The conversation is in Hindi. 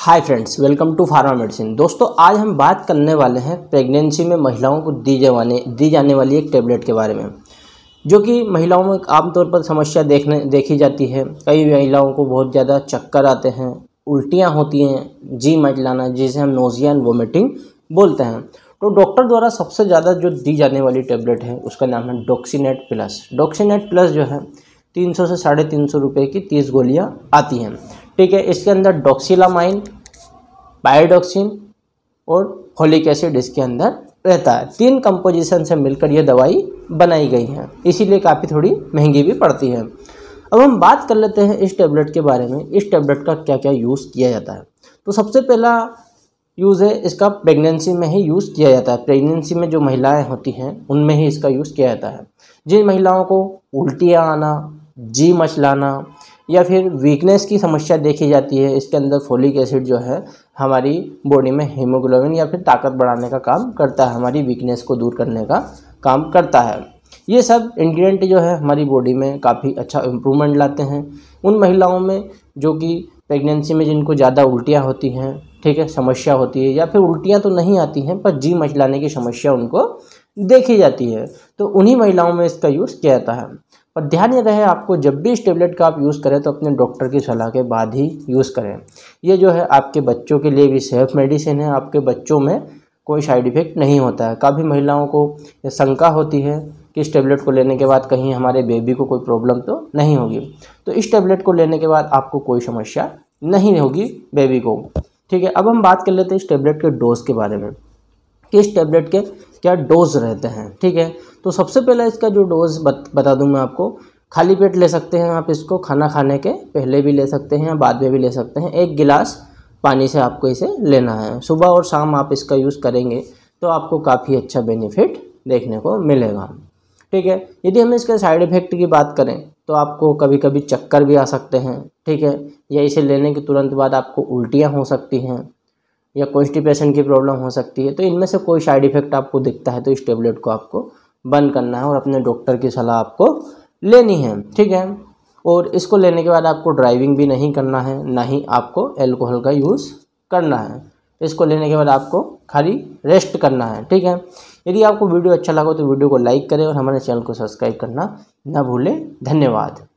hi friends welcome to pharma medicine दोस्तों आज हम बात करने वाले हैं प्रेगनेंसी में महिलाओं को दी जाने दी जाने वाली एक टेबलेट के बारे में जो कि महिलाओं में आमतौर पर समस्या देखने देखी जाती है कई महिलाओं को बहुत ज़्यादा चक्कर आते हैं उल्टियाँ होती हैं जी मचलाना जिसे हम नोजिया एंड वोमिटिंग बोलते हैं तो डॉक्टर द्वारा सबसे ज़्यादा जो दी जाने वाली टेबलेट है उसका नाम है डोक्सीनेट प्लस डोक्सीनेट प्लस जो है तीन सौ से साढ़े तीन सौ रुपये की तीस गोलियाँ आती हैं ठीक है इसके अंदर डॉक्सीलामाइन पायडोक्सिन और होलिक एसिड इसके अंदर रहता है तीन कंपोजिशन से मिलकर यह दवाई बनाई गई है इसीलिए काफ़ी थोड़ी महंगी भी पड़ती है अब हम बात कर लेते हैं इस टेबलेट के बारे में इस टेबलेट का क्या क्या यूज़ किया जाता है तो सबसे पहला यूज़ है इसका प्रेगनेंसी में ही यूज़ किया जाता है प्रेगनेंसी में जो महिलाएं होती हैं उनमें ही इसका यूज़ किया जाता है जिन महिलाओं को उल्टियाँ आना जी मछलाना या फिर वीकनेस की समस्या देखी जाती है इसके अंदर फोलिक एसिड जो है हमारी बॉडी में हीमोग्लोबिन या फिर ताकत बढ़ाने का काम करता है हमारी वीकनेस को दूर करने का काम करता है ये सब इंग्रेडिएंट जो है हमारी बॉडी में काफ़ी अच्छा इम्प्रूवमेंट लाते हैं उन महिलाओं में जो कि प्रेगनेंसी में जिनको ज़्यादा उल्टियाँ होती हैं ठीक है समस्या होती है या फिर उल्टियाँ तो नहीं आती हैं पर जी मचलाने की समस्या उनको देखी जाती है तो उन्हीं महिलाओं में इसका यूज़ किया जाता है पर ध्यान ये रहे आपको जब भी इस टेबलेट का आप यूज़ करें तो अपने डॉक्टर की सलाह के बाद ही यूज़ करें ये जो है आपके बच्चों के लिए भी सेफ मेडिसिन है आपके बच्चों में कोई साइड इफ़ेक्ट नहीं होता है काफ़ी महिलाओं को शंका होती है कि इस टेबलेट को लेने के बाद कहीं हमारे बेबी को कोई प्रॉब्लम तो नहीं होगी तो इस टेबलेट को लेने के बाद आपको कोई समस्या नहीं होगी बेबी को ठीक है अब हम बात कर लेते हैं इस टेबलेट के डोज़ के बारे में किस टैबलेट के क्या डोज रहते हैं ठीक है तो सबसे पहला इसका जो डोज बत, बता दूँ मैं आपको खाली पेट ले सकते हैं आप इसको खाना खाने के पहले भी ले सकते हैं या बाद में भी ले सकते हैं एक गिलास पानी से आपको इसे लेना है सुबह और शाम आप इसका यूज़ करेंगे तो आपको काफ़ी अच्छा बेनिफिट देखने को मिलेगा ठीक है यदि हम इसके साइड इफ़ेक्ट की बात करें तो आपको कभी कभी चक्कर भी आ सकते हैं ठीक है या इसे लेने के तुरंत बाद आपको उल्टियाँ हो सकती हैं या कॉन्स्टिपेशन की प्रॉब्लम हो सकती है तो इनमें से कोई साइड इफेक्ट आपको दिखता है तो इस टेबलेट को आपको बंद करना है और अपने डॉक्टर की सलाह आपको लेनी है ठीक है और इसको लेने के बाद आपको ड्राइविंग भी नहीं करना है ना ही आपको एल्कोहल का यूज़ करना है इसको लेने के बाद आपको खाली रेस्ट करना है ठीक है यदि आपको वीडियो अच्छा लगा तो वीडियो को लाइक करें और हमारे चैनल को सब्सक्राइब करना ना भूलें धन्यवाद